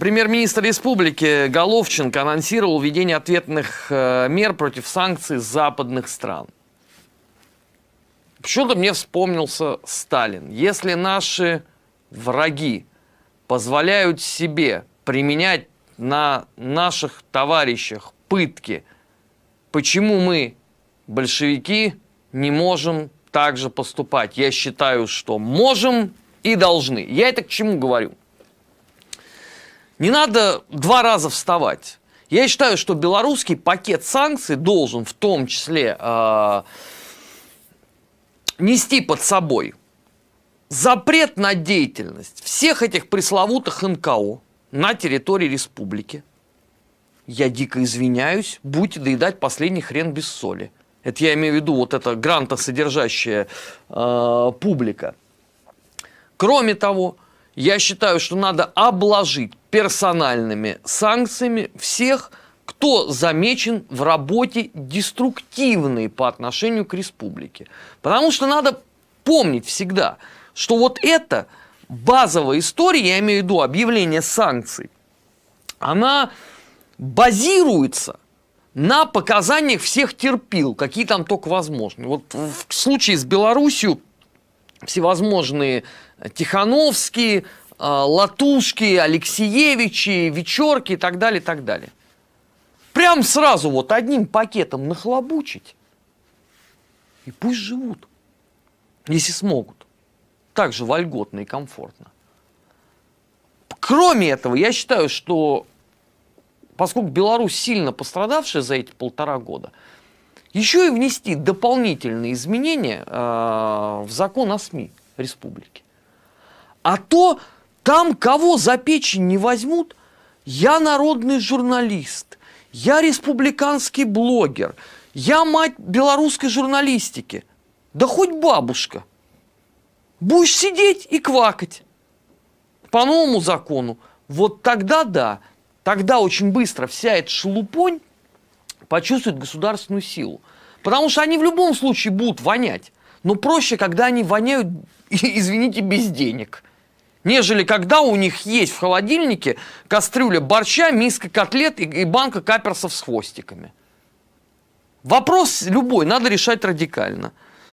Премьер-министр республики Головченко анонсировал введение ответных э, мер против санкций западных стран. Почему-то мне вспомнился Сталин. Если наши враги позволяют себе применять на наших товарищах пытки, почему мы, большевики, не можем так же поступать? Я считаю, что можем и должны. Я это к чему говорю? Не надо два раза вставать. Я считаю, что белорусский пакет санкций должен в том числе э, нести под собой запрет на деятельность всех этих пресловутых НКО на территории республики. Я дико извиняюсь, будьте доедать последний хрен без соли. Это я имею в виду вот эта грантосодержащая э, публика. Кроме того, я считаю, что надо обложить персональными санкциями всех, кто замечен в работе деструктивной по отношению к республике. Потому что надо помнить всегда, что вот это базовая история, я имею в виду объявление санкций, она базируется на показаниях всех терпил, какие там только возможны. Вот в случае с Белоруссией всевозможные э, Тихановские, э, Латушки, Алексеевичи, Вечерки и так далее, и так далее. Прям сразу вот одним пакетом нахлобучить. И пусть живут, если смогут. Так же вольготно и комфортно. Кроме этого, я считаю, что поскольку Беларусь сильно пострадавшая за эти полтора года – еще и внести дополнительные изменения э, в закон о СМИ республики. А то там кого за печень не возьмут, я народный журналист, я республиканский блогер, я мать белорусской журналистики, да хоть бабушка. Будешь сидеть и квакать по новому закону. Вот тогда да, тогда очень быстро вся эта шелупонь почувствуют государственную силу. Потому что они в любом случае будут вонять. Но проще, когда они воняют, извините, без денег. Нежели когда у них есть в холодильнике кастрюля борща, миска котлет и, и банка каперсов с хвостиками. Вопрос любой надо решать радикально.